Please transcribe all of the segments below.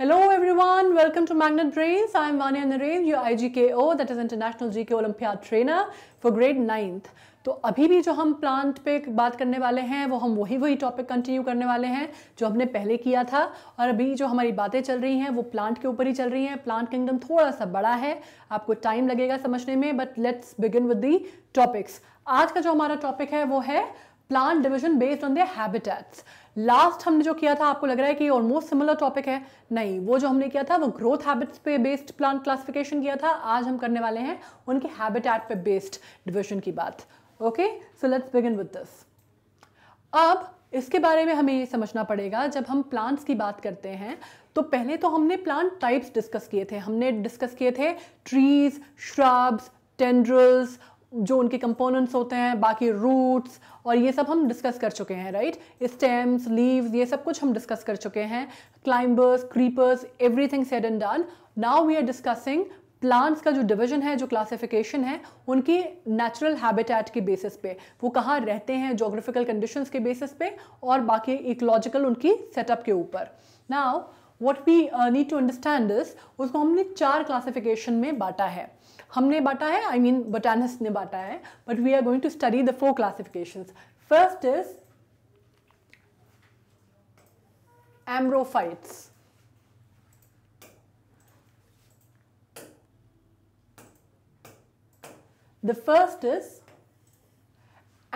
Hello welcome brains I am Vania Naren you I G K O that is international G K olympiad trainer for grade ninth तो अभी भी जो हम plant पे बात करने वाले हैं वो हम वही वही टॉपिक कंटिन्यू करने वाले हैं जो हमने पहले किया था और अभी जो हमारी बातें चल रही हैं वो प्लांट के ऊपर ही चल रही हैं प्लांट किंगडम थोड़ा सा बड़ा है आपको टाइम लगेगा समझने में but let's begin with the topics आज का जो हमारा टॉपिक है वो है plant division based on the habitats last हमने जो किया था आपको लग रहा है कि ऑलमोस्ट सिमिलर टॉपिक है नहीं वो जो हमने किया था वो ग्रोथ हैबिट्स पे बेस्ड प्लांट क्लासिफिकेशन किया था आज हम करने वाले हैं उनके हैबिटेट पे बेस्ड डिविजन की बात okay so let's begin with this अब इसके बारे में हमें ये समझना पड़ेगा जब हम प्लांट्स की बात करते हैं तो पहले तो हमने प्लांट टाइप्स डिस्कस किए थे हमने डिस्कस किए थे ट्रीज श्रब्स टेंड्रल्स जो उनके कंपोनेंट्स होते हैं बाकी रूट्स और ये सब हम डिस्कस कर चुके हैं राइट स्टेम्स लीव्स ये सब कुछ हम डिस्कस कर चुके हैं climbers creepers everything said and done now we are discussing plants का जो डिवीजन है जो क्लासिफिकेशन है उनकी नेचुरल हैबिटेट के बेसिस पे वो कहाँ रहते हैं जोग्राफिकल कंडीशंस के बेसिस पे और बाकी इकोलॉजिकल उनकी सेटअप के ऊपर now what we need to understand this उसको हमने चार क्लासिफिकेशन में बांटा है हमने बांटा है आई मीन बोटानिस्ट ने बांटा है but we are going to study the four classification first is embryophytes the first is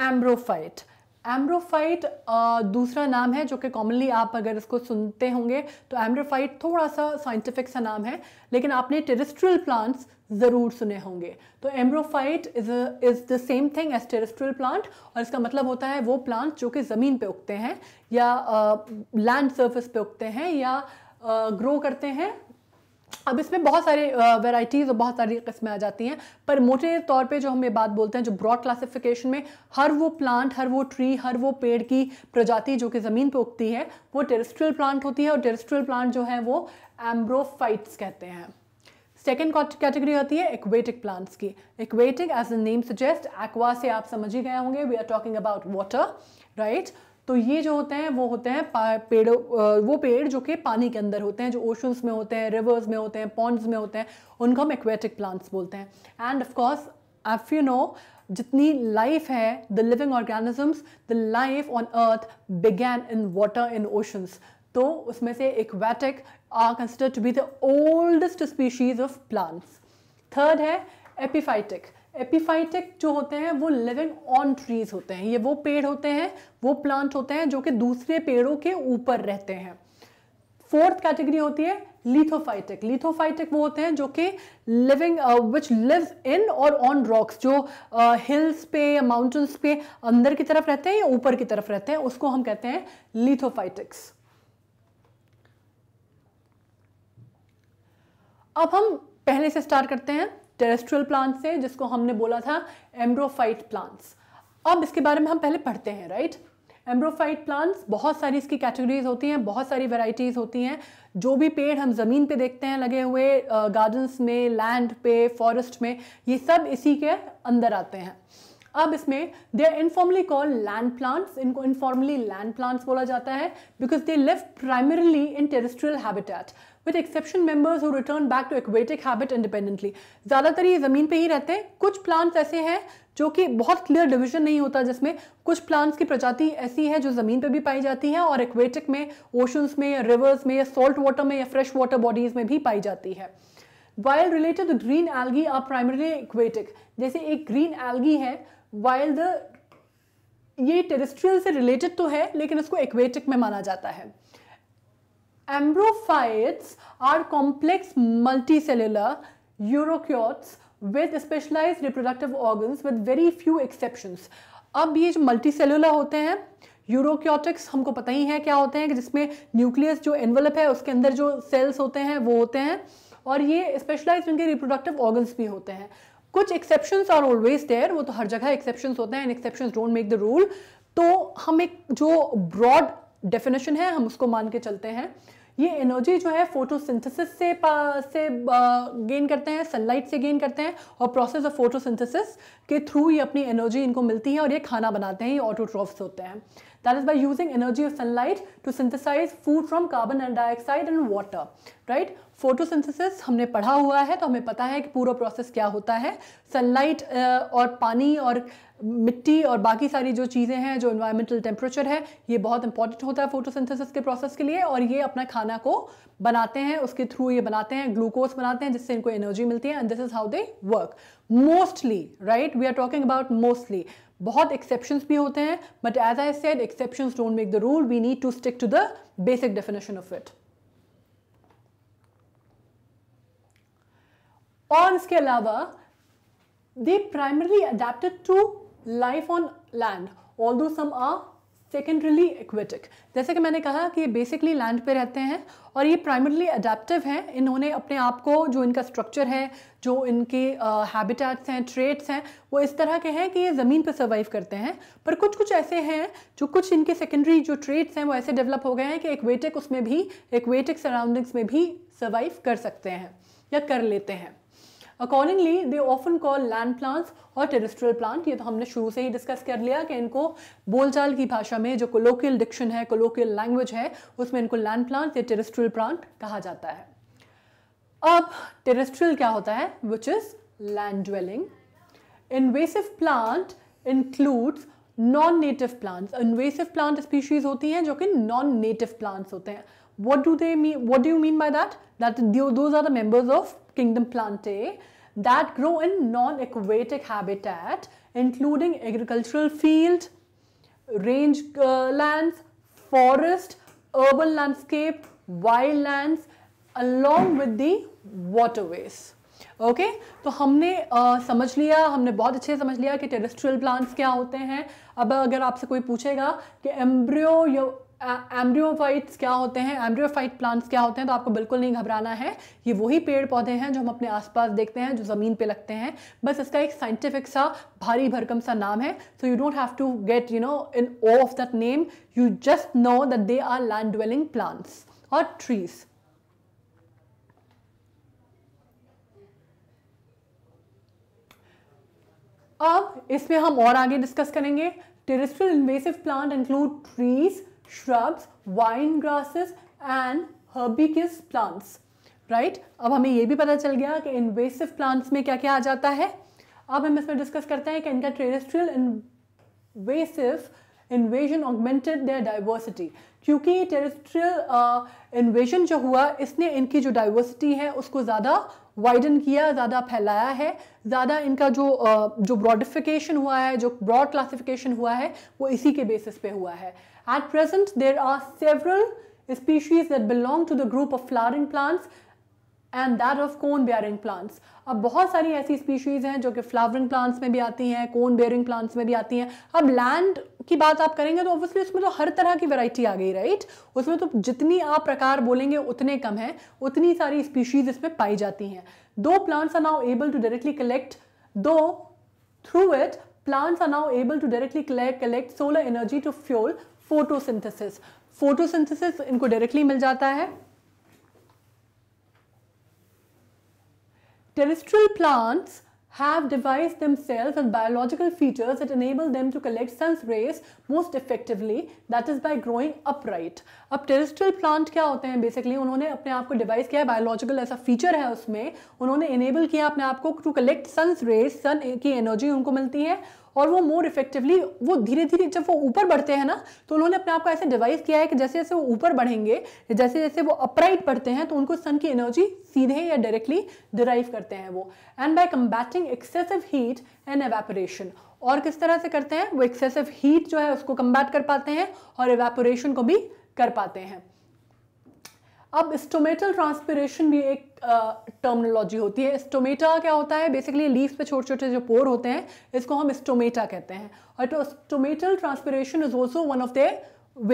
embryophyte embryophyte दूसरा नाम है जो कि कॉमनली आप अगर इसको सुनते होंगे तो एम्ब्रोफाइट थोड़ा सा साइंटिफिक सा नाम है लेकिन आपने टेरिस्ट्रियल प्लांट्स ज़रूर सुने होंगे तो embryophyte is is the same thing as terrestrial plant और इसका मतलब होता है वो प्लांट जो कि ज़मीन पे उगते हैं या लैंड uh, सरफेस पे उगते हैं या ग्रो uh, करते हैं अब इसमें बहुत सारे वेराइटीज़ और बहुत सारी किस्में आ जाती हैं पर मोटे तौर पे जो हम ये बात बोलते हैं जो ब्रॉड क्लासिफिकेशन में हर वो प्लांट हर वो ट्री हर वो पेड़ की प्रजाति जो कि ज़मीन पे उगती है वो टेरेस्ट्रियल प्लांट होती है और टेरेस्ट्रियल प्लांट जो है वो एम्ब्रोफाइट्स कहते हैं सेकेंड कैटेगरी होती है एक्वेटिक प्लांट्स की aquatic as the name suggest aqua से आप समझ ही गए होंगे we are talking about water right तो ये जो होते हैं वो होते हैं पेड़ों वो पेड़ जो कि पानी के अंदर होते हैं जो ओशंस में होते हैं रिवर्स में होते हैं पॉन्ड्स में होते हैं उनको हम एक्वेटिक प्लांट्स बोलते हैं and of course if you know जितनी लाइफ है the living organisms the life on earth began in water in oceans तो उसमें से aquatic are considered to be the oldest species of plants. Third है epiphytic. Epiphytic जो होते हैं वो लिविंग ऑन ट्रीज होते हैं ये वो पेड़ होते हैं वो प्लांट होते हैं जो कि दूसरे पेड़ों के ऊपर रहते हैं फोर्थ कैटेगरी होती है लिथोफाइटिक लिथोफाइटिक वो होते हैं जो कि लिविंग विच लिव इन और ऑन रॉक्स जो हिल्स uh, पे या माउंटेन्स पे अंदर की तरफ रहते हैं या ऊपर की तरफ रहते हैं उसको हम कहते हैं लिथोफाइटिक्स अब हम पहले से स्टार्ट करते हैं टेरेस्ट्रियल प्लांट से जिसको हमने बोला था एम्ब्रोफाइट प्लांट्स अब इसके बारे में हम पहले पढ़ते हैं राइट एम्ब्रोफाइट प्लांट्स बहुत सारी इसकी कैटेगरीज होती हैं बहुत सारी वेराइटीज़ होती हैं जो भी पेड़ हम ज़मीन पे देखते हैं लगे हुए गार्डन्स में लैंड पे फॉरेस्ट में ये सब इसी के अंदर आते हैं अब इसमें they are informally call land plants इनको इनफॉर्मली लैंड प्लांट्स बोला जाता है because they live primarily in terrestrial habitat with exception members who return back to aquatic habit independently ज़्यादातर ये ज़मीन पे ही रहते हैं कुछ प्लांट्स ऐसे हैं जो कि बहुत क्लियर डिवीजन नहीं होता जिसमें कुछ प्लांट्स की प्रजाति ऐसी है जो ज़मीन पे भी पाई जाती है और एक्वेटिक में ओशंस में या रिवर्स में या सॉल्ट वाटर में या फ्रेश वाटर बॉडीज़ में भी पाई जाती है while related green algae are primarily aquatic जैसे एक ग्रीन एल्गी है वाइल द ये टेरिस्ट्रियल से रिलेटेड तो है लेकिन इसको एक्वेटिक में माना जाता है Ambrophytes are complex multicellular eukaryotes with specialized reproductive organs with very few exceptions. अब ये जो मल्टीसेलुलर होते हैं यूरोक्योटिक्स हमको पता ही है क्या होते हैं कि जिसमें न्यूक्लियस जो एनवलप है उसके अंदर जो सेल्स होते हैं वो होते हैं और ये स्पेशलाइज उनके रिप्रोडक्टिव ऑर्गन्स भी होते हैं कुछ एक्सेप्शंस आर ऑलवेज देयर वो तो हर जगह एक्सेप्शंस होते हैं and exceptions don't make the rule तो हम एक जो ब्रॉड डेफिनेशन है हम उसको मान के चलते हैं ये एनर्जी जो है फोटोसिंथेसिस से से गेन करते हैं सनलाइट से गेन करते हैं और प्रोसेस ऑफ फोटोसिंथेसिस के थ्रू ये अपनी एनर्जी इनको मिलती है और ये खाना बनाते हैं ये ऑटोट्रॉफ्स होते हैं that is by using energy of sunlight to synthesize food from carbon dioxide and water right photosynthesis हमने पढ़ा हुआ है तो हमें पता है कि पूरा प्रोसेस क्या होता है सनलाइट और पानी और मिट्टी और बाकी सारी जो चीज़ें हैं जो इन्वायरमेंटल टेम्परेचर है ये बहुत इंपॉर्टेंट होता है फोटोसिंथेसिस के प्रोसेस के लिए और ये अपना खाना को बनाते हैं उसके थ्रू ये बनाते हैं ग्लूकोज बनाते हैं जिससे इनको एनर्जी मिलती है and this is how they work mostly right we are talking about mostly बहुत एक्सेप्शन भी होते हैं but as I said exception don't make the rule we need to stick to the basic definition of it और इसके अलावा primarily adapted to life on land although some uh सेकेंडरली aquatic जैसे कि मैंने कहा कि ये बेसिकली लैंड पे रहते हैं और ये प्राइमरली अडेप्टिव हैं इन्होंने अपने आप को जो इनका स्ट्रक्चर है जो इनके हैबिटेट्स हैं ट्रेट्स हैं वो इस तरह के हैं कि ये ज़मीन पर सर्वाइव करते हैं पर कुछ कुछ ऐसे हैं जो कुछ इनके सेकेंडरी जो ट्रेट्स हैं वो ऐसे डेवलप हो गए हैं कि एक्वेटिक उसमें भी एक्वेटिक सराउंडिंग्स में भी सर्वाइव कर सकते हैं या कर लेते हैं accordingly they often call land plants और टेरिस्ट्रियल प्लांट ये तो हमने शुरू से ही डिस्कस कर लिया कि इनको बोलचाल की भाषा में जो कोलोकियल डिक्शन है कोलोकियल लैंग्वेज है उसमें इनको लैंड प्लांट या टेरिस्ट्रियल प्लांट कहा जाता है अब टेरिस्ट्रियल क्या होता है which is land dwelling invasive plant includes non native plants invasive plant species होती हैं जो कि नॉन नेटिव प्लांट्स होते हैं what do they mean what do you mean by that that though are the members of kingdom plantae that grow in non-aquatic habitat including agricultural field, range uh, lands, forest, urban landscape, wild lands along with the waterways. Okay okay? तो हमने आ, समझ लिया हमने बहुत अच्छे समझ लिया कि टेरेस्ट्रियल प्लांट्स क्या होते हैं अब अगर आपसे कोई पूछेगा कि एम्ब्रियो एम्ब्रियोफाइट्स क्या होते हैं एम्ब्रियोफाइट प्लांट्स क्या होते हैं तो आपको बिल्कुल नहीं घबराना है ये वही पेड़ पौधे हैं जो हम अपने आसपास देखते हैं जो ज़मीन पे लगते हैं बस इसका एक साइंटिफिक सा भारी भरकम सा नाम है so you don't have to get you know in awe of that name you just know that they are land dwelling plants और ट्रीज़ अब इसमें हम और आगे डिस्कस करेंगे terrestrial invasive plant include trees shrubs vine grasses and herbaceous plants right अब हमें यह भी पता चल गया कि इन्वेसिव प्लांट्स में क्या क्या आ जाता है अब हम इसमें डिस्कस करते हैं कि इनका terrestrial invasive invasion augmented their diversity क्योंकि टेरेस्ट्रियल इन्वेजन जो हुआ इसने इनकी जो डाइवर्सिटी है उसको ज़्यादा वाइडन किया ज़्यादा फैलाया है ज़्यादा इनका जो जो ब्रॉडिफिकेशन हुआ है जो ब्रॉड क्लासिफिकेशन हुआ है वो इसी के बेसिस पे हुआ है at present there are several species that belong to the group of flowering plants and that of cone bearing plants अब बहुत सारी ऐसी स्पीशीज़ हैं जो कि फ्लावरिंग प्लांट्स में भी आती हैं कोन बेयरिंग प्लांट्स में भी आती हैं अब लैंड की बात आप करेंगे तो ऑब्वियसली उसमें तो हर तरह की वैरायटी आ गई राइट उसमें तो जितनी आप प्रकार बोलेंगे उतने कम हैं उतनी सारी स्पीशीज़ इसमें पाई जाती हैं though plants are now able to directly collect though through it plants are now able to directly collect solar energy to fuel photosynthesis photosynthesis इनको डायरेक्टली मिल जाता है Terrestrial plants have devised themselves with biological features that enable them to collect sun's rays most effectively that is by growing upright. अब terrestrial plant क्या होते हैं basically उन्होंने अपने आप को device किया है biological ऐसा feature है उसमें उन्होंने enable किया अपने आप को to collect sun's rays sun की energy उनको मिलती है और वो मोर इफेक्टिवली वो धीरे धीरे जब वो ऊपर बढ़ते हैं ना तो उन्होंने अपने आप को ऐसे डिवाइस किया है कि जैसे जैसे वो ऊपर बढ़ेंगे जैसे जैसे वो अपराइट बढ़ते हैं तो उनको सन की एनर्जी सीधे या डायरेक्टली डिराइव करते हैं वो and by combating excessive heat and evaporation और किस तरह से करते हैं वो एक्सेसिव हीट जो है उसको कम्बैट कर पाते हैं और एवेपोरेशन को भी कर पाते हैं अब स्टोमेटल ट्रांसपिरेशन भी एक टर्मिनोलॉजी होती है स्टोमेटा क्या होता है बेसिकली लीव्स पे छोटे छोटे जो पोर होते हैं इसको हम स्टोमेटा कहते हैं और तो stomatal transpiration is also one of the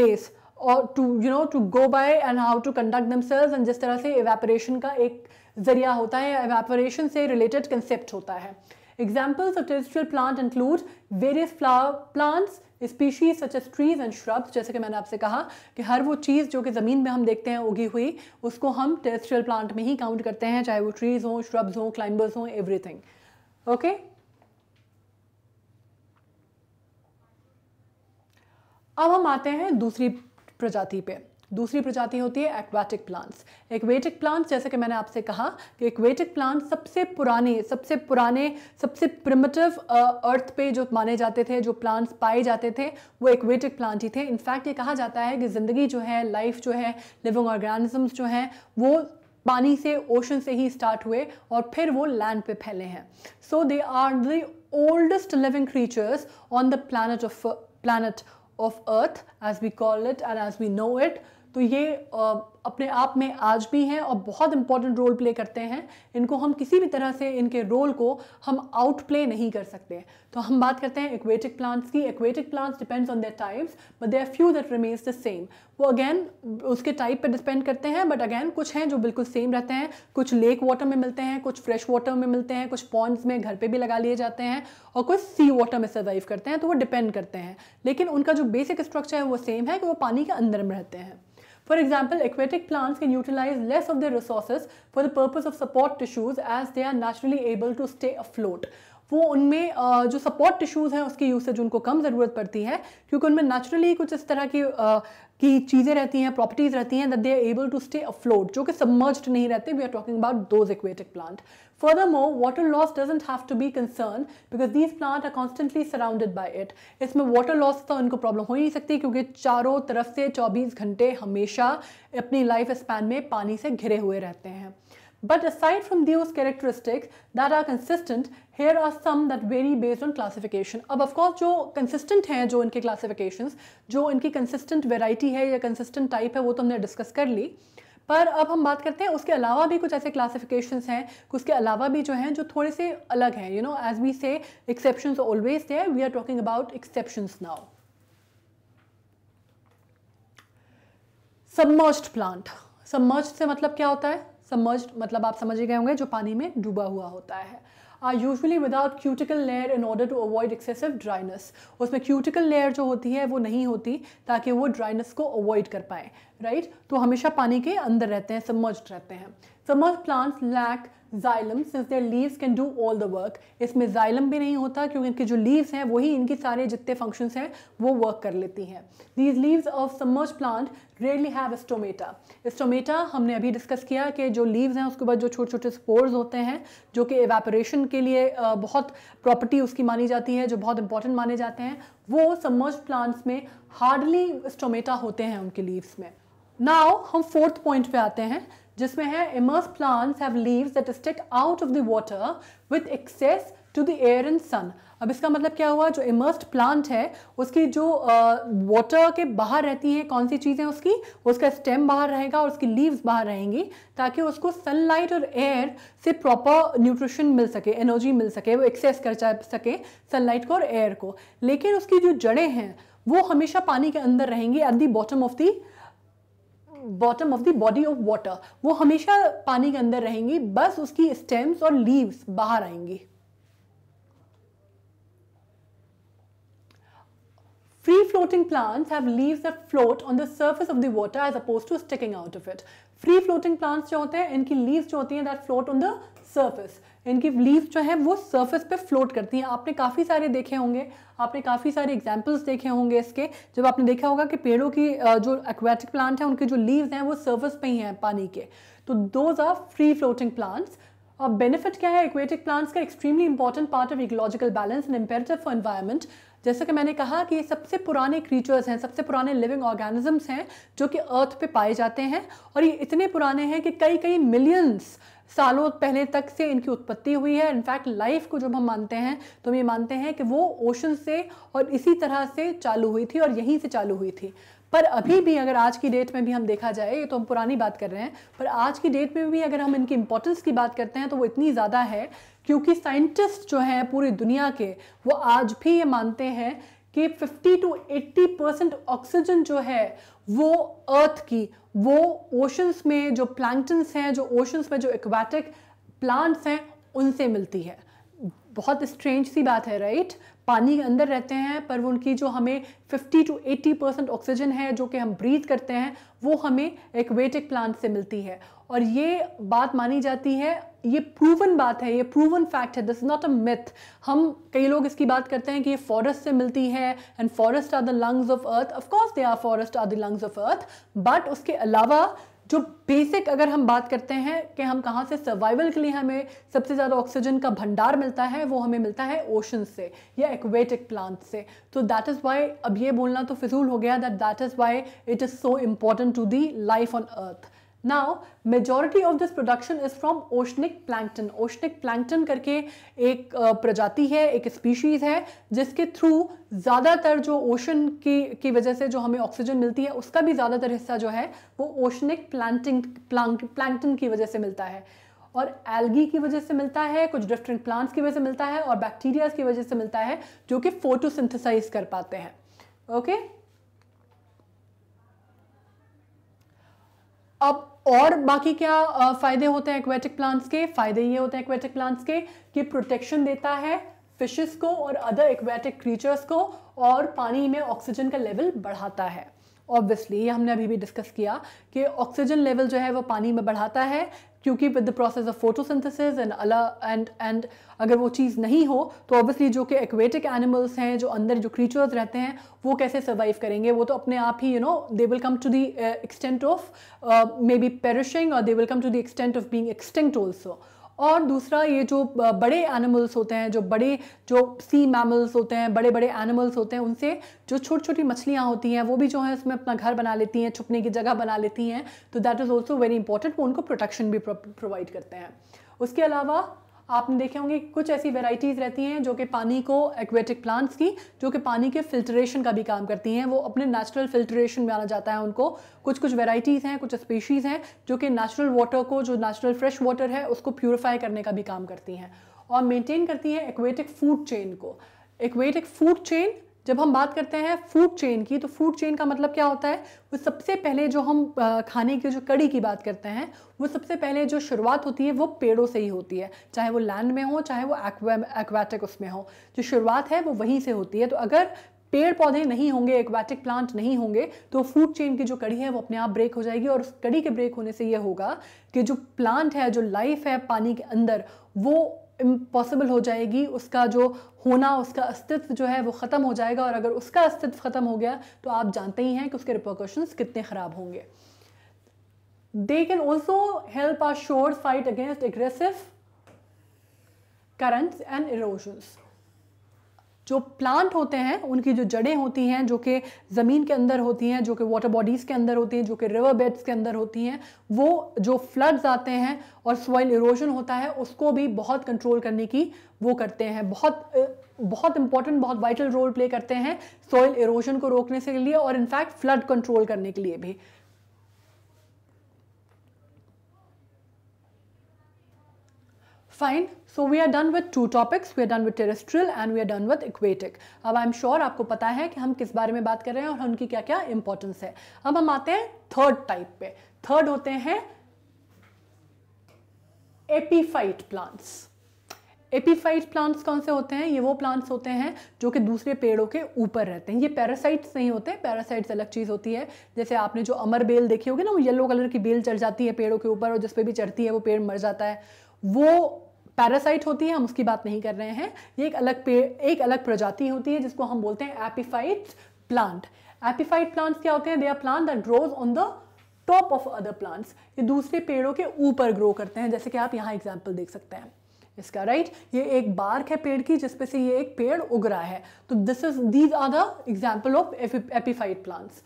ways और to you know to go by and how to conduct them cells and जिस तरह से एवेपरेशन का एक जरिया होता है एवेपरेशन से रिलेटेड कंसेप्ट होता है Examples of terrestrial plant include various flower plants, species such as trees and shrubs जैसे कि मैंने आपसे कहा कि हर वो चीज़ जो कि ज़मीन में हम देखते हैं उगी हुई उसको हम टेरेस्ट्रियल प्लांट में ही काउंट करते हैं चाहे वो ट्रीज हों श्रब्स हों क्लाइंबर्स हों एवरीथिंग ओके अब हम आते हैं दूसरी प्रजाति पे दूसरी प्रजाति होती है एक्वाटिक प्लांट्स एक्वेटिक प्लांट्स जैसे कि मैंने आपसे कहा कि एक्वेटिक प्लांट सबसे पुराने सबसे पुराने सबसे प्रिमिटिव अर्थ पे जो माने जाते थे जो प्लांट्स पाए जाते थे वो एक्वेटिक प्लांट ही थे इनफैक्ट ये कहा जाता है कि ज़िंदगी जो है लाइफ जो है लिविंग ऑर्गेनिजम्स जो हैं वो पानी से ओशन से ही स्टार्ट हुए और फिर वो लैंड पे फैले हैं so they are the oldest living creatures on the planet of planet of earth as we call it and as we know it तो ये अपने आप में आज भी हैं और बहुत इंपॉर्टेंट रोल प्ले करते हैं इनको हम किसी भी तरह से इनके रोल को हम आउट प्ले नहीं कर सकते तो हम बात करते हैं एक्वेटिक प्लांट्स की aquatic plants depends on their types but there few that remains the same वो अगेन उसके टाइप पर डिपेंड करते हैं बट अगेन कुछ हैं जो बिल्कुल सेम रहते हैं कुछ लेक वाटर में मिलते हैं कुछ फ्रेश वाटर में मिलते हैं कुछ पॉन्ड्स में घर पर भी लगा लिए जाते हैं और कुछ सी वाटर में सर्वाइव करते हैं तो वो डिपेंड करते हैं लेकिन उनका जो बेसिक स्ट्रक्चर है वो सेम है कि वो पानी के अंदर में रहते हैं For example, aquatic plants can utilize less of their resources for the purpose of support tissues as they are naturally able to stay afloat. वो उनमें जो सपोर्ट टिश्यूज़ हैं उसकी यूसेज उनको कम ज़रूरत पड़ती है क्योंकि उनमें नेचुरली कुछ इस तरह की की चीज़ें रहती हैं प्रॉपर्टीज़ रहती हैं that they are able to stay afloat जो कि सबमर्ज्ड नहीं रहते we are talking about those aquatic plant Furthermore, water loss doesn't have to be concern because these plant are constantly surrounded by it इसमें water loss तो उनको problem हो ही नहीं सकती क्योंकि चारों तरफ से चौबीस घंटे हमेशा अपनी लाइफ स्पैन में पानी से घिरे हुए रहते हैं But aside from those characteristics that are consistent, here are some that vary based on classification. अब of course जो consistent हैं जो इनके classifications, जो इनकी consistent variety है या consistent type है वो तो हमने discuss कर ली पर अब हम बात करते हैं उसके अलावा भी कुछ ऐसे क्लासिफिकेशंस हैं उसके अलावा भी जो हैं जो थोड़े से अलग हैं you know as we say exception always there we are talking about exceptions now submerged plant submerged से मतलब क्या होता है समझ मतलब आप समझ गए होंगे जो पानी में डूबा हुआ होता है are usually without cuticle layer in order to avoid excessive dryness उसमें क्यूटिकल लेयर जो होती है वो नहीं होती ताकि वो ड्राइनेस को अवॉइड कर पाए राइट right? तो हमेशा पानी के अंदर रहते हैं समर्ज रहते हैं submerge plants lack xylem since their leaves can do all the work इसमें जाइलम भी नहीं होता क्योंकि इनके जो लीव्स हैं वही इनकी सारे जितने फंक्शंस हैं वो वर्क कर लेती हैं these leaves of submerge plant rarely have stomata stomata हमने अभी डिस्कस किया कि जो लीव्स हैं उसके बाद जो छोटे छोटे स्पोर्स होते हैं जो कि एवेपोरेशन के लिए बहुत प्रॉपर्टी उसकी मानी जाती है जो बहुत इंपॉर्टेंट माने जाते हैं वो समर्ज प्लांट्स में हार्डली स्टोमेटा होते हैं उनके लीव्स में नाव हम फोर्थ पॉइंट पे आते हैं जिसमें है emerse plants have leaves that stick out of the water with access to the air and sun अब इसका मतलब क्या हुआ जो इमर्स्ड प्लांट है उसकी जो वाटर uh, के बाहर रहती है कौन सी चीज़ें उसकी उसका स्टेम बाहर रहेगा और उसकी लीव्स बाहर रहेंगी ताकि उसको सनलाइट और एयर से प्रॉपर न्यूट्रिशन मिल सके एनर्जी मिल सके वो एक्सेस कर जा सके सनलाइट को और एयर को लेकिन उसकी जो जड़ें हैं वो हमेशा पानी के अंदर रहेंगी at the bottom of the bottom of the body of water वो हमेशा पानी के अंदर रहेंगी बस उसकी स्टेम्स और लीव्स बाहर आएंगी free floating plants have leaves that float on the surface of the water as oppose to sticking out of it free floating plants जो होते हैं इनकी लीव्स जो होती हैं that float on the surface इनकी लीव जो है वो सरफेस पे फ्लोट करती हैं आपने काफ़ी सारे देखे होंगे आपने काफ़ी सारे एग्जाम्पल्स देखे होंगे इसके जब आपने देखा होगा कि पेड़ों की जो एक्वेटिक प्लांट हैं उनके जो लीव्स हैं वो सर्फेस पे ही हैं पानी के तो those are free floating plants और बेनिफिट क्या है एक्वेटिक प्लांट्स का extremely important part of ecological balance and imperative for environment जैसा कि मैंने कहा कि ये सबसे पुराने क्रीचर्स हैं सबसे पुराने लिविंग ऑर्गेनिजम्स हैं जो कि अर्थ पे पाए जाते हैं और ये इतने पुराने हैं कि कई कई मिलियंस सालों पहले तक से इनकी उत्पत्ति हुई है इनफैक्ट लाइफ को जब हम मानते हैं तो हम ये मानते हैं कि वो ओशन से और इसी तरह से चालू हुई थी और यहीं से चालू हुई थी पर अभी भी अगर आज की डेट में भी हम देखा जाए ये तो हम पुरानी बात कर रहे हैं पर आज की डेट में भी अगर हम इनकी इंपॉर्टेंस की बात करते हैं तो वो इतनी ज़्यादा है क्योंकि साइंटिस्ट जो हैं पूरी दुनिया के वो आज भी ये मानते हैं कि 50 टू 80 परसेंट ऑक्सीजन जो है वो अर्थ की वो ओशंस में जो प्लांटन्स हैं जो ओशंस में जो एक्वाटिक प्लांट्स हैं उनसे मिलती है बहुत स्ट्रेंज सी बात है राइट पानी के अंदर रहते हैं पर उनकी जो हमें 50 टू 80 परसेंट ऑक्सीजन है जो कि हम ब्रीथ करते हैं वो हमें एक्वेटिक प्लांट से मिलती है और ये बात मानी जाती है ये प्रूवन बात है ये प्रूवन फैक्ट है दिस नॉट अ मिथ हम कई लोग इसकी बात करते हैं कि ये फॉरेस्ट से मिलती है and forest are the lungs of earth of course they are forest are the lungs of earth but उसके अलावा जो बेसिक अगर हम बात करते हैं कि हम कहाँ से सर्वाइवल के लिए हमें सबसे ज़्यादा ऑक्सीजन का भंडार मिलता है वो हमें मिलता है ओशन से या एक्वेटिक प्लांट से तो दैट इज़ वाई अब ये बोलना तो फिजूल हो गया that that is why it is so important to the life on earth now majority of this production is from oceanic plankton oceanic plankton करके एक प्रजाति है एक स्पीशीज़ है जिसके थ्रू ज़्यादातर जो ओशन की की वजह से जो हमें ऑक्सीजन मिलती है उसका भी ज़्यादातर हिस्सा जो है वो ओशनिक प्लांटिंग प्लैंकटन की वजह से मिलता है और एल्गी की वजह से मिलता है कुछ डिफरेंट प्लांट्स की वजह से मिलता है और बैक्टीरियाज की वजह से मिलता है जो कि फोटोसिंथेसाइज कर पाते हैं ओके okay? अब और बाकी क्या फ़ायदे होते हैं एक्वेटिक प्लांट्स के फ़ायदे ये होते हैं एक्वेटिक प्लांट्स के कि प्रोटेक्शन देता है फिशेस को और अदर एक्वेटिक क्रीचर्स को और पानी में ऑक्सीजन का लेवल बढ़ाता है ऑब्वियसली ये हमने अभी भी डिस्कस किया कि ऑक्सीजन लेवल जो है वो पानी में बढ़ाता है क्योंकि with the process of photosynthesis and अला एंड एंड अगर वो चीज़ नहीं हो तो ऑब्वियसली जो कि एक्वेटिक एनिमल्स हैं जो अंदर जो क्रीचर्स रहते हैं वो कैसे सर्वाइव करेंगे वो तो अपने आप ही you know they will come to the extent of maybe perishing और they will come to the extent of being extinct also और दूसरा ये जो बड़े एनिमल्स होते हैं जो बड़े जो सी मैमल्स होते हैं बड़े बड़े एनिमल्स होते हैं उनसे जो छोटी छोटी मछलियाँ होती हैं वो भी जो है उसमें अपना घर बना लेती हैं छुपने की जगह बना लेती हैं तो that is also very important वो उनको प्रोटेक्शन भी प्रोवाइड करते हैं उसके अलावा आपने देखे होंगे कुछ ऐसी वेराइटीज़ रहती हैं जो कि पानी को एक्वेटिक प्लांट्स की जो कि पानी के फिल्ट्रेशन का भी काम करती हैं वो अपने नेचुरल फिल्ट्रेशन में आना जाता है उनको कुछ कुछ वेराइटीज़ हैं कुछ स्पीशीज़ हैं जो कि नेचुरल वाटर को जो नेचुरल फ्रेश वाटर है उसको प्योरीफाई करने का भी काम करती हैं और मेनटेन करती हैं एक्वेटिक फूड चेन को एक्वेटिक फूड चेन जब हम बात करते हैं फूड चेन की तो फूड चेन का मतलब क्या होता है वो सबसे पहले जो हम खाने की जो कड़ी की बात करते हैं वो सबसे पहले जो शुरुआत होती है वो पेड़ों से ही होती है चाहे वो लैंड में हो चाहे वो एक्वाटिक उसमें हो जो शुरुआत है वो वहीं से होती है तो अगर पेड़ पौधे नहीं होंगे एक्वाटिक प्लांट नहीं होंगे तो फूड चेन की जो कड़ी है वो अपने आप ब्रेक हो जाएगी और उस कड़ी के ब्रेक होने से ये होगा कि जो प्लांट है जो लाइफ है पानी के अंदर वो इम्पॉसिबल हो जाएगी उसका जो होना उसका अस्तित्व जो है वो ख़त्म हो जाएगा और अगर उसका अस्तित्व ख़त्म हो गया तो आप जानते ही हैं कि उसके रिपोकॉशंस कितने ख़राब होंगे they can also help our shore fight against aggressive currents and erosions जो प्लांट होते हैं उनकी जो जड़ें होती हैं जो कि ज़मीन के अंदर होती हैं जो कि वाटर बॉडीज़ के अंदर होती हैं जो कि रिवर बेड्स के अंदर होती हैं वो जो फ्लड्स आते हैं और सॉइल इरोजन होता है उसको भी बहुत कंट्रोल करने की वो करते हैं बहुत बहुत इंपॉर्टेंट बहुत वाइटल रोल प्ले करते हैं सॉइल इरोजन को रोकने से के लिए और इनफैक्ट फ्लड कंट्रोल करने के लिए भी fine so we are done with two topics we are done with terrestrial and we are done with aquatic अब आई एम श्योर आपको पता है कि हम किस बारे में बात कर रहे हैं और उनकी क्या क्या इंपॉर्टेंस है अब हम आते हैं थर्ड टाइप पे थर्ड होते हैं एपीफाइट प्लांट्स एपीफाइट प्लांट्स कौन से होते हैं ये वो प्लांट्स होते हैं जो कि दूसरे पेड़ों के ऊपर रहते हैं ये पैरासाइट्स नहीं होते पैरासाइट्स अलग चीज़ होती है जैसे आपने जो अमर बेल देखी होगी ना वो येलो कलर की बेल चढ़ जाती है पेड़ों के ऊपर और जिस भी चढ़ती है वो पेड़ मर जाता है वो पैरासाइट होती है हम उसकी बात नहीं कर रहे हैं ये एक अलग पेड़ एक अलग प्रजाति होती है जिसको हम बोलते हैं एपीफाइट प्लांट एपिफाइट प्लांट्स क्या होते हैं they are plant that grows on the top of other plants ये दूसरे पेड़ों के ऊपर ग्रो करते हैं जैसे कि आप यहाँ एग्जाम्पल देख सकते हैं इसका राइट right? ये एक बार्क है पेड़ की जिसपे से ये एक पेड़ उग रहा है तो this is these are the example of epiphyte plants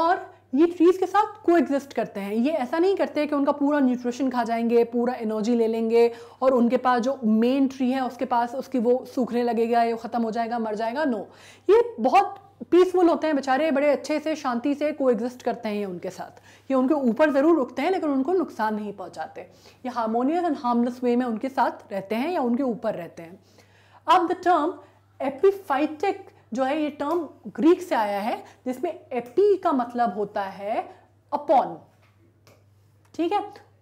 और ये ट्रीज़ के साथ को एग्जिस्ट करते हैं ये ऐसा नहीं करते कि उनका पूरा न्यूट्रिशन खा जाएंगे पूरा एनर्जी ले लेंगे और उनके पास जो मेन ट्री है उसके पास उसकी वो सूखने लगेगा या ख़त्म हो जाएगा मर जाएगा नो ये बहुत पीसफुल होते हैं बेचारे बड़े अच्छे से शांति से को एग्जिस्ट करते हैं ये उनके साथ ये उनके ऊपर ज़रूर रुकते हैं लेकिन उनको नुकसान नहीं पहुंचाते ये हारमोनियस एंड हार्मलेस वे में उनके साथ रहते हैं या उनके ऊपर रहते हैं अब द टर्म एपिफाइटिक जो है ये टर्म ग्रीक से आया है जिसमें एपी का मतलब होता है अपॉन ठीक है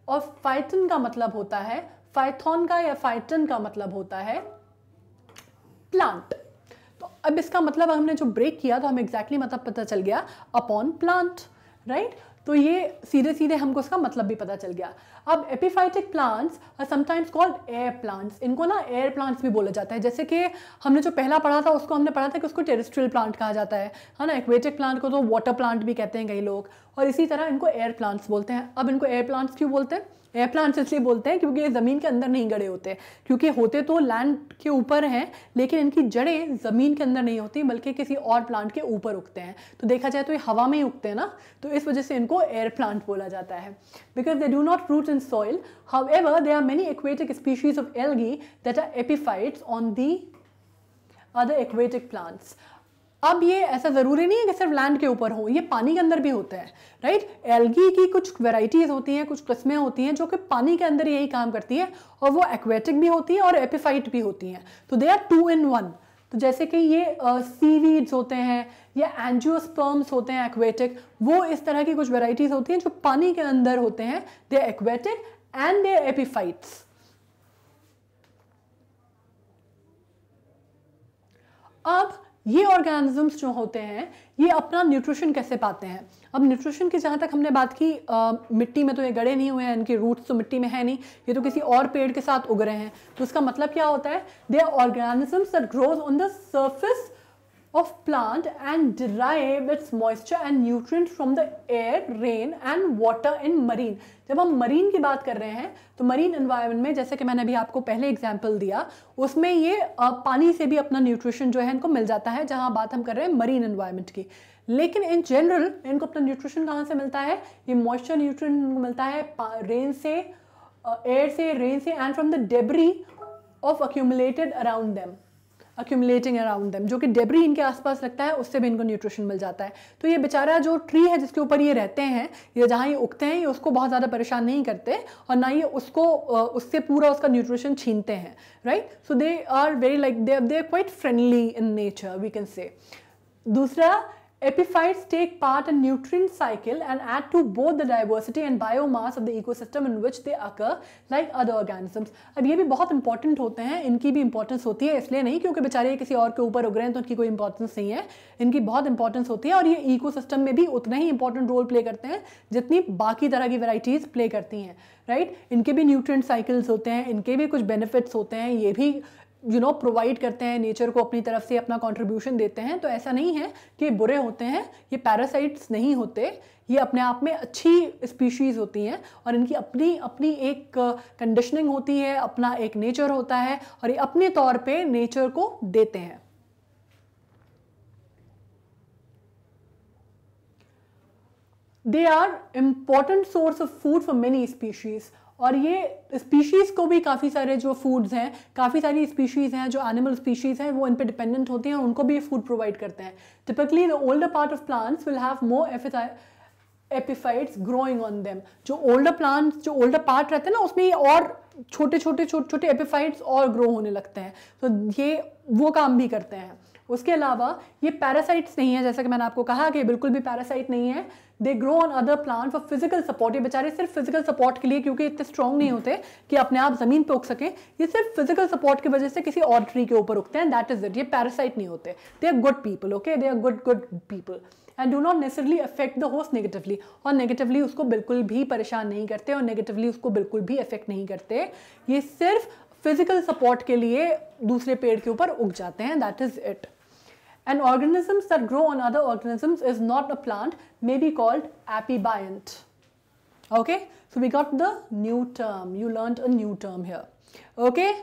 और फाइथन का मतलब होता है फाइथन का या फाइटन का मतलब होता है प्लांट तो अब इसका मतलब हमने जो ब्रेक किया तो हमें एग्जैक्टली exactly मतलब पता चल गया अपॉन प्लांट राइट तो ये सीधे सीधे हमको इसका मतलब भी पता चल गया अब epiphytic plants are sometimes called air plants इनको ना एयर प्लांट्स भी बोला जाता है जैसे कि हमने जो पहला पढ़ा था उसको हमने पढ़ा था कि उसको टेरिस्ट्रियल प्लांट कहा जाता है है ना एक्वेटिक प्लांट को तो वाटर प्लांट भी कहते हैं कई लोग और इसी तरह इनको एयर प्लांट्स बोलते हैं अब इनको एयर प्लांट्स क्यों बोलते हैं एयर प्लांट्स इसलिए बोलते हैं क्योंकि ये ज़मीन के अंदर नहीं गड़े होते क्योंकि होते तो लैंड के ऊपर हैं लेकिन इनकी जड़ें ज़मीन के अंदर नहीं होती बल्कि किसी और प्लांट के ऊपर उगते हैं तो देखा जाए तो ये हवा में ही उगते हैं ना तो इस वजह से इनको एयर प्लांट बोला जाता है because they do not root in soil. However, there are many aquatic species of algae that are epiphytes on the other aquatic plants. अब ये ऐसा ज़रूरी नहीं है कि सिर्फ लैंड के ऊपर हो ये पानी के अंदर भी होते हैं राइट एल्गी की कुछ वेराइटीज़ होती हैं कुछ किस्में होती हैं जो कि पानी के अंदर यही काम करती है और वो एक्वेटिक भी होती हैं और एपिफाइट भी होती हैं तो they are two in one तो जैसे कि ये सीवीड्स होते हैं या एंजियोस्पर्म्स होते हैं एक्वेटिक वो इस तरह की कुछ वेराइटीज़ होती हैं जो पानी के अंदर होते हैं they aquatic and they epiphytes अब ये ऑर्गेनिजम्स जो होते हैं ये अपना न्यूट्रिशन कैसे पाते हैं अब न्यूट्रिशन की जहाँ तक हमने बात की आ, मिट्टी में तो ये गड़े नहीं हुए हैं इनके रूट्स तो मिट्टी में है नहीं ये तो किसी और पेड़ के साथ उग रहे हैं तो उसका मतलब क्या होता है they are organisms that grows on the surface of plant and derive its moisture and nutrient from the air, rain and water in marine. जब हम मरीन की बात कर रहे हैं तो मरीन एनवायरमेंट में जैसे कि मैंने अभी आपको पहले एग्जाम्पल दिया उसमें ये पानी से भी अपना न्यूट्रिशन जो है इनको मिल जाता है जहाँ बात हम कर रहे हैं मरीन इन्वायरमेंट की लेकिन इन जनरल इनको अपना न्यूट्रिशन कहाँ से मिलता है ये मॉइस्चर न्यूट्रिशन इनको मिलता है रेन से एयर से रेन से and from the debris of accumulated around them accumulating around them जो कि डेबरी इनके आसपास लगता है उससे भी इनको न्यूट्रिशन मिल जाता है तो ये बेचारा जो ट्री है जिसके ऊपर ये रहते हैं ये जहाँ ये उगते हैं ये उसको बहुत ज़्यादा परेशान नहीं करते और ना ये उसको उससे पूरा उसका न्यूट्रिशन छीनते हैं right so they are very like they are quite friendly in nature we can say दूसरा Epiphytes take part in nutrient cycle and add to both the diversity and biomass of the ecosystem in which they occur like other organisms. अब ये भी बहुत important होते हैं इनकी भी importance होती है इसलिए नहीं क्योंकि बेचारे किसी और के ऊपर उग रहे हैं तो उनकी कोई importance नहीं है इनकी बहुत importance होती है और ये ecosystem में भी उतना ही important role play करते हैं जितनी बाकी तरह की varieties play करती हैं right? इनके भी nutrient cycles होते हैं इनके भी कुछ benefits होते हैं ये भी यू नो प्रोवाइड करते हैं नेचर को अपनी तरफ से अपना कंट्रीब्यूशन देते हैं तो ऐसा नहीं है कि बुरे होते हैं ये पैरासाइट्स नहीं होते ये अपने आप में अच्छी स्पीशीज़ होती हैं और इनकी अपनी अपनी एक कंडीशनिंग होती है अपना एक नेचर होता है और ये अपने तौर पे नेचर को देते हैं they are important source of food for many species और ये स्पीशीज़ को भी काफ़ी सारे जो फूड्स हैं काफ़ी सारी स्पीशीज़ हैं जो एनिमल स्पीशीज़ हैं वो इन पर डिपेंडेंट होती हैं उनको भी फूड प्रोवाइड करते हैं typically the older part of plants will have more of epiphytes growing on them जो ओल्डर प्लांट्स जो ओल्डर पार्ट रहते हैं ना उसमें और छोटे छोटे छोटे छोटे एपिफाइट्स और ग्रो होने लगते हैं तो ये वो काम भी करते हैं उसके अलावा ये पैरासाइट्स नहीं है जैसा कि मैंने आपको कहा कि बिल्कुल भी पैरासाइट नहीं है they grow on other plant for physical support ये बेचारे सिर्फ फिजिकल सपोर्ट के लिए क्योंकि इतने स्ट्रॉन्ग नहीं होते कि अपने आप जमीन पर उग सकें ये सिर्फ फिजिकल सपोर्ट की वजह से किसी और ट्री के ऊपर उगते हैं दैट इज इट ये पैरासाइट नहीं होते they are good people okay they are good good people and do not necessarily affect the host negatively और नेगेटिवली उसको बिल्कुल भी परेशान नहीं करते और नेगेटिवली उसको बिल्कुल भी अफेक्ट नहीं करते ये सिर्फ फिजिकल सपोर्ट के लिए दूसरे पेड़ के ऊपर उग जाते हैं that is it an organisms that grow on other organisms is not a plant, may be called apibiont. Okay, so we got the new term. You learned a new term here. Okay,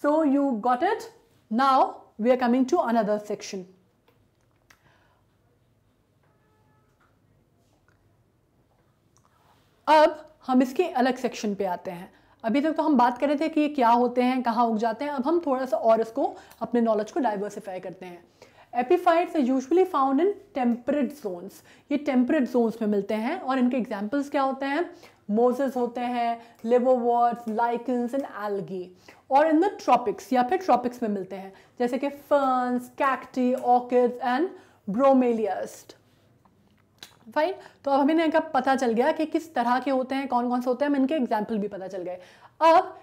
so you got it. Now we are coming to another section. अब हम इसके अलग section पे आते हैं अभी तक तो हम बात कर रहे थे कि ये क्या होते हैं कहाँ उग जाते हैं अब हम थोड़ा सा और इसको अपने नॉलेज को डाइवर्सिफाई करते हैं epiphytes are usually found in temperate zones ये टेम्परेट जोन्स में मिलते हैं और इनके एग्जाम्पल्स क्या होते हैं मोजेस होते हैं लिवोवर्ट्स लाइकन्स एंड एल्गी और इन द ट्रॉपिक्स या फिर ट्रॉपिक्स में मिलते हैं जैसे कि ferns cacti orchids and bromeliads fine तो अब हमें इनका पता चल गया कि किस तरह के होते हैं कौन कौन से होते हैं हम इनके एग्जाम्पल भी पता चल गए अब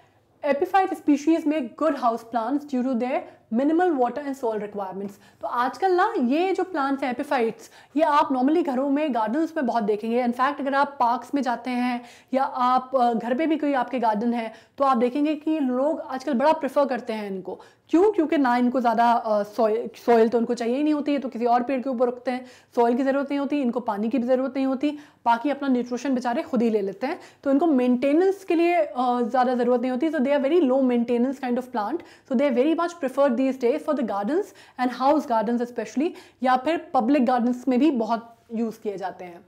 एपिफाइट स्पीशीज में good house plants due to their minimal water and soil requirements तो आजकल ना ये जो प्लांट्स हैं एपिफाइट्स ये आप नॉर्मली घरों में गार्डन्स में बहुत देखेंगे इनफैक्ट अगर आप पार्क्स में जाते हैं या आप घर पे भी कोई आपके गार्डन है तो आप देखेंगे कि लोग आजकल बड़ा प्रेफर करते हैं इनको क्यों क्योंकि ना इनको ज़्यादा सॉइल तो उनको चाहिए ही नहीं होती है तो किसी और पेड़ के ऊपर रुकते हैं सॉइल की ज़रूरत नहीं होती इनको पानी की भी ज़रूरत नहीं होती बाकी अपना न्यूट्रिशन बेचारे खुद ही ले लेते हैं तो इनको मेंटेनेंस के लिए ज़्यादा ज़रूरत नहीं होती so they are very low maintenance kind of plant so they are very much prefer these days for the gardens and house gardens specially या फिर पब्लिक गार्डन्स में भी बहुत यूज़ किए जाते हैं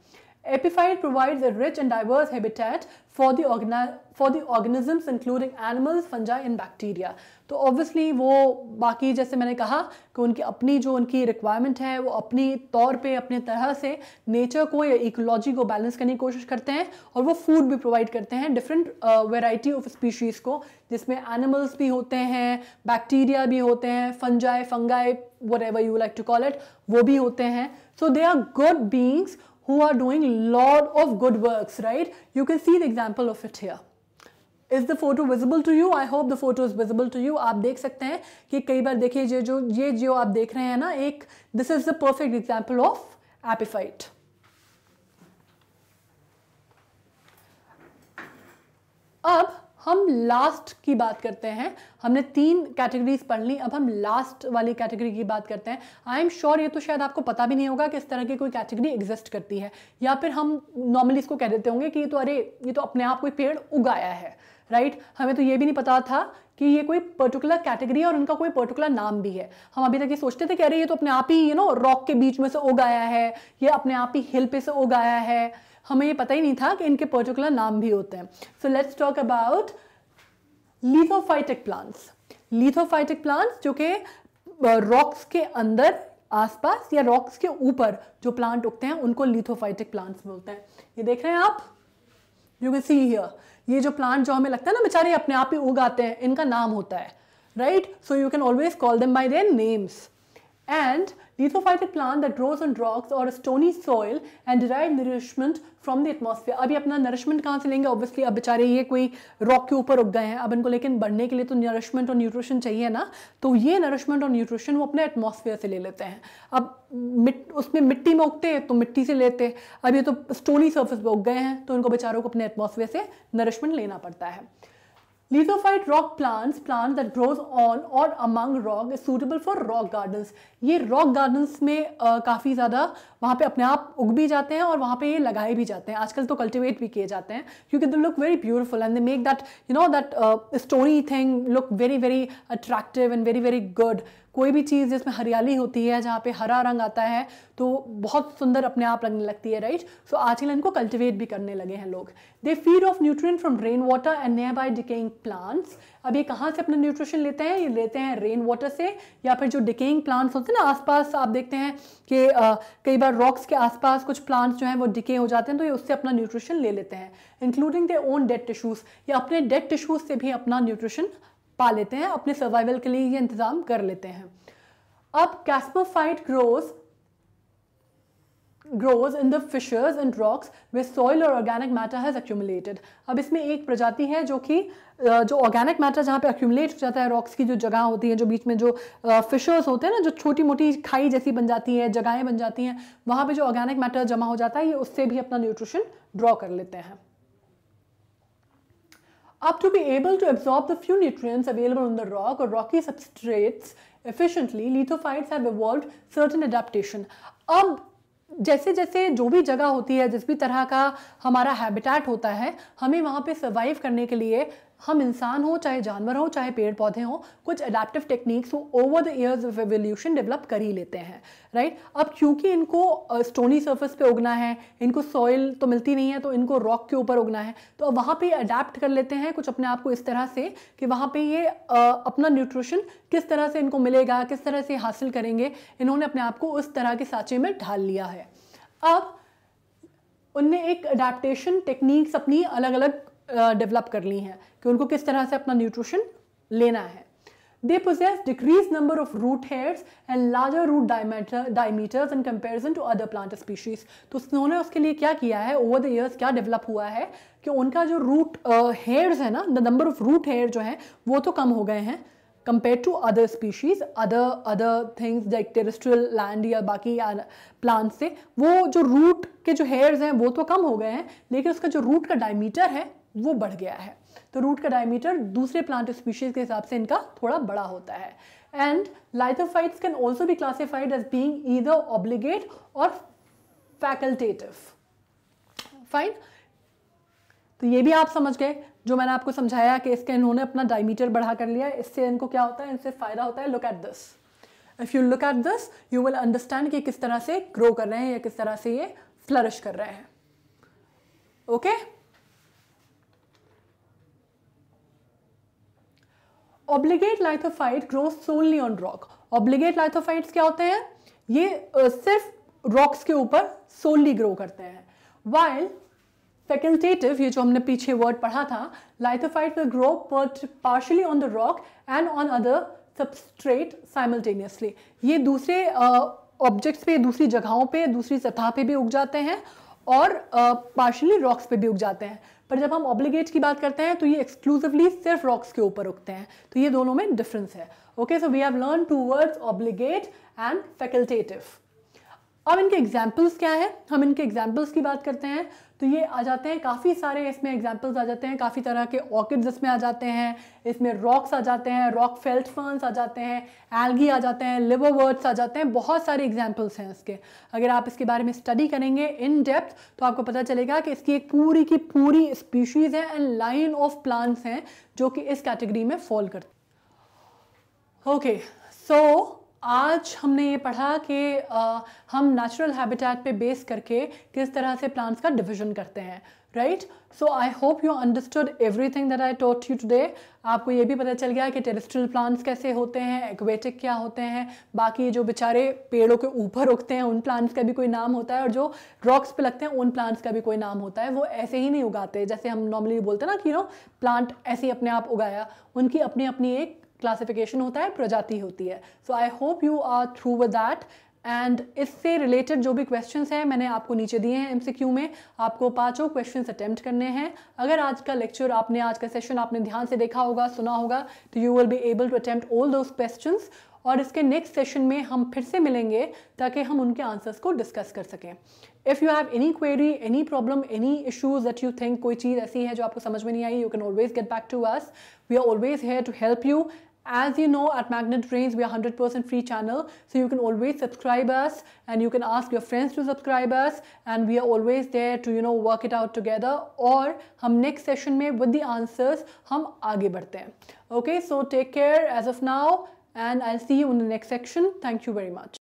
Epiphyte provides a rich and diverse habitat for the, for the organisms including animals, fungi and bacteria. तो obviously वो बाकी जैसे मैंने कहा कि उनकी अपनी जो उनकी रिक्वायरमेंट है वो अपनी तौर पे अपने तरह से नेचर को या इकोलॉजी को बैलेंस करने की कोशिश करते हैं और वो फूड भी प्रोवाइड करते हैं डिफरेंट वेराइटी ऑफ स्पीशीज़ को जिसमें एनिमल्स भी होते हैं बैक्टीरिया भी होते हैं fungi fungi whatever you like to call it वो भी होते हैं so they are good beings who are doing lot of good works right you can see the example of it here is the photo visible to you I hope the photo is visible to you आप देख सकते हैं कि कई बार देखिए ये जो ये जो आप देख रहे हैं ना एक this is the perfect example of epiphyte अब हम लास्ट की बात करते हैं हमने तीन कैटेगरीज पढ़ ली अब हम लास्ट वाली कैटेगरी की बात करते हैं आई एम श्योर ये तो शायद आपको पता भी नहीं होगा कि इस तरह की कोई कैटेगरी एग्जिस्ट करती है या फिर हम नॉर्मली इसको कह देते होंगे कि ये तो अरे ये तो अपने आप कोई पेड़ उगाया है राइट right? हमें तो ये भी नहीं पता था कि ये कोई पर्टिकुलर कैटेगरी है और उनका कोई पर्टिकुलर नाम भी है हम अभी तक ये सोचते थे कह रहे ये तो अपने आप ही यू नो रॉक के बीच में से उगाया है ये अपने आप ही हिल पे से उगाया है हमें ये पता ही नहीं था कि इनके पर्टिकुलर नाम भी होते हैं so let's talk about lithophytic plants lithophytic plants जो कि रॉक्स के अंदर आसपास या रॉक्स के ऊपर जो प्लांट उगते हैं उनको लिथोफाइटिक प्लांट्स बोलते हैं ये देख रहे हैं आप यू कैन सी हियर ये जो प्लांट जो हमें लगता है ना बेचारे अपने आप ही उगाते हैं इनका नाम होता है right so you can always call them by their names and lithophytic plant that grows on rocks और stony soil and derive nourishment from the atmosphere अभी अपना नरिशमेंट कहाँ से लेंगे ऑब्वियसली अब बेचारे ये कोई रॉक के ऊपर उग गए हैं अब इनको लेकिन बढ़ने के लिए तो नरिशमेंट और न्यूट्रिशन चाहिए ना तो ये नरिशमेंट और न्यूट्रिशन वो अपने एटमोसफियर से ले लेते हैं अब मिट उसमें मिट्टी में उगते हैं तो मिट्टी से लेते हैं अब ये तो स्टोनी सर्फिस पर उग गए हैं तो इनको बेचारों को अपने एटमोसफियर से नरिशमेंट लेना पड़ता है lithophyte rock plants plant that grows on और among rock is suitable for rock gardens ये रॉक गार्डन्स में काफ़ी ज़्यादा वहाँ पे अपने आप उग भी जाते हैं और वहाँ पे ये लगाए भी जाते हैं आजकल तो कल्टिवेट भी किए जाते हैं क्योंकि they look very beautiful and they make that you know that stony thing look very very attractive and very very good कोई भी चीज़ जिसमें हरियाली होती है जहाँ पे हरा रंग आता है तो बहुत सुंदर अपने आप लगने लगती है राइट सो आजकल इनको कल्टिवेट भी करने लगे हैं लोग they feed off nutrient from rain water and nearby decaying plants अब ये कहाँ से अपना न्यूट्रिशन लेते हैं ये लेते हैं रेन वाटर से या फिर जो डिकेइंग प्लांट्स होते हैं ना आसपास आप देखते हैं कि कई बार रॉक्स के आसपास कुछ प्लांट्स जो हैं वो डिके हो जाते हैं तो ये उससे अपना न्यूट्रिशन ले लेते हैं including they own dead tissues या अपने डेड टिश्यूज़ से भी अपना न्यूट्रिशन पा लेते हैं अपने सर्वाइवल के लिए ये इंतजाम कर लेते हैं अब chasmophyte grows grows in the fissures and rocks where soil और ऑर्गेनिक मैटर हैज एक्यूमुलेटेड अब इसमें एक प्रजाति है जो कि जो ऑर्गेनिक मैटर जहाँ पे एक्यूमुलेट हो जाता है रॉक्स की जो जगह होती है जो बीच में जो फिशर्स होते हैं ना जो छोटी मोटी खाई जैसी बन जाती है जगहें बन जाती हैं वहाँ पे जो ऑर्गेनिक मैटर जमा हो जाता है ये उससे भी अपना न्यूट्रिशन ड्रॉ कर लेते हैं Up to be able to absorb the few nutrients available in the rock or rocky substrates efficiently, lithophytes have evolved certain adaptation. अब जैसे जैसे जो भी जगह होती है जिस भी तरह का हमारा हैबिटेट होता है हमें वहाँ पे सर्वाइव करने के लिए हम इंसान हो चाहे जानवर हो चाहे पेड़ पौधे हों कुछ अडेप्टिव टेक्निक्स वो over the years of evolution develop कर ही लेते हैं राइट अब क्योंकि इनको स्टोनी सरफेस पे उगना है इनको सॉइल तो मिलती नहीं है तो इनको रॉक के ऊपर उगना है तो अब वहाँ पर अडेप्ट कर लेते हैं कुछ अपने आप को इस तरह से कि वहाँ पर ये अपना न्यूट्रिशन किस तरह से इनको मिलेगा किस तरह से हासिल करेंगे इन्होंने अपने आप को उस तरह के साँचे में ढाल लिया है अब उनने एक अडेप्टेशन टेक्निक्स अपनी अलग अलग डेवलप कर ली हैं कि उनको किस तरह से अपना न्यूट्रिशन लेना है they possess decrease number of root hairs and larger root diameter diameters in comparison to other plant species तो उन्होंने उसके लिए क्या किया है ओवर द ईयर्स क्या डेवलप हुआ है कि उनका जो रूट हेयर्स uh, है ना the number of root hair जो है वो तो कम हो गए हैं compare to other species other other things like terrestrial land या बाकी प्लांट से वो जो रूट के जो हेयर्स हैं वो तो कम हो गए हैं लेकिन उसका जो रूट का डायमीटर है वो बढ़ गया है तो रूट का डायमीटर दूसरे प्लांट स्पीशीज़ के हिसाब से इनका थोड़ा बड़ा होता है एंड लाइथोफाइट्स कैन ऑल्सो भी classified as being either obligate और फैकल्टेटिव फाइन तो ये भी आप समझ गए जो मैंने आपको समझाया कि इसके इन्होंने अपना डायमीटर बढ़ा कर लिया इससे इनको क्या होता है इनसे फ़ायदा होता है look at this if you look at this you will understand कि किस तरह से ग्रो कर रहे हैं या किस तरह से ये फ्लरिश कर रहे हैं okay okay? Obligate lithophyte grow solely on rock obligate lithophytes क्या होते हैं ये सिर्फ रॉक्स के ऊपर सोनली ग्रो करते हैं वाइल फैकल्टेटिव ये जो हमने पीछे वर्ड पढ़ा था lithophyte will grow partially on the rock and on other substrate simultaneously ये दूसरे ऑब्जेक्ट्स uh, पे दूसरी जगहों पे दूसरी सतह पे भी उग जाते हैं और पार्शली uh, रॉक्स पे भी उग जाते हैं पर जब हम ऑब्लिगेट की बात करते हैं तो ये एक्सक्लूसिवली सिर्फ रॉक्स के ऊपर उगते हैं तो ये दोनों में डिफरेंस है okay so we have learn two words obligate and facultative अब इनके एग्जाम्पल्स क्या है हम इनके एग्जाम्पल्स की बात करते हैं तो ये आ जाते हैं काफ़ी सारे इसमें एग्जाम्पल्स आ जाते हैं काफ़ी तरह के ऑर्किड्स इसमें आ जाते हैं इसमें रॉक्स आ जाते हैं रॉक फेल्ट फर्न्स आ जाते हैं एल्गी आ जाते हैं लिवर वर्ड्स आ जाते हैं बहुत सारे एग्जाम्पल्स हैं इसके अगर आप इसके बारे में स्टडी करेंगे इन डेप्थ तो आपको पता चलेगा कि इसकी एक पूरी की पूरी स्पीशीज़ है एंड लाइन ऑफ प्लांट्स हैं जो कि इस कैटेगरी में फॉल करते ओके सो आज हमने ये पढ़ा कि हम नेचुरल हैबिटेट पे बेस करके किस तरह से प्लांट्स का डिवीजन करते हैं right so I hope you understood everything that I taught you today आपको ये भी पता चल गया कि टेरेस्ट्रियल प्लांट्स कैसे होते हैं एक्वेटिक क्या होते हैं बाकी जो बेचारे पेड़ों के ऊपर उगते हैं उन प्लांट्स का भी कोई नाम होता है और जो रॉक्स पे लगते हैं उन प्लांट्स का भी कोई नाम होता है वो ऐसे ही नहीं उगाते जैसे हम नॉर्मली बोलते हैं ना कि यू नो प्लांट ऐसे ही अपने आप उगाया उनकी अपनी अपनी एक क्लासिफिकेशन होता है प्रजाति होती है so I hope you are through with that and इससे रिलेटेड जो भी क्वेश्चन हैं मैंने आपको नीचे दिए हैं एमसीक्यू में आपको पांचों क्वेश्चन अटैम्प्ट करने हैं अगर आज का लेक्चर आपने आज का सेशन आपने ध्यान से देखा होगा सुना होगा तो you will be able to attempt all those question और इसके नेक्स्ट सेशन में हम फिर से मिलेंगे ताकि हम उनके आंसर्स को डिस्कस कर सकें if you have any query any problem any issues that you think कोई चीज़ ऐसी है जो आपको समझ में नहीं आई you can always get back to us we are always here to help you As you know, at Magnet Range, we are 100% free channel. So you can always subscribe us and you can ask your friends to subscribe us. And we are always there to, you know, work it out together. Or hum next session mein with the answers, hum aage badhte hain. Okay, so take care as of now. And I'll see you in the next section. Thank you very much.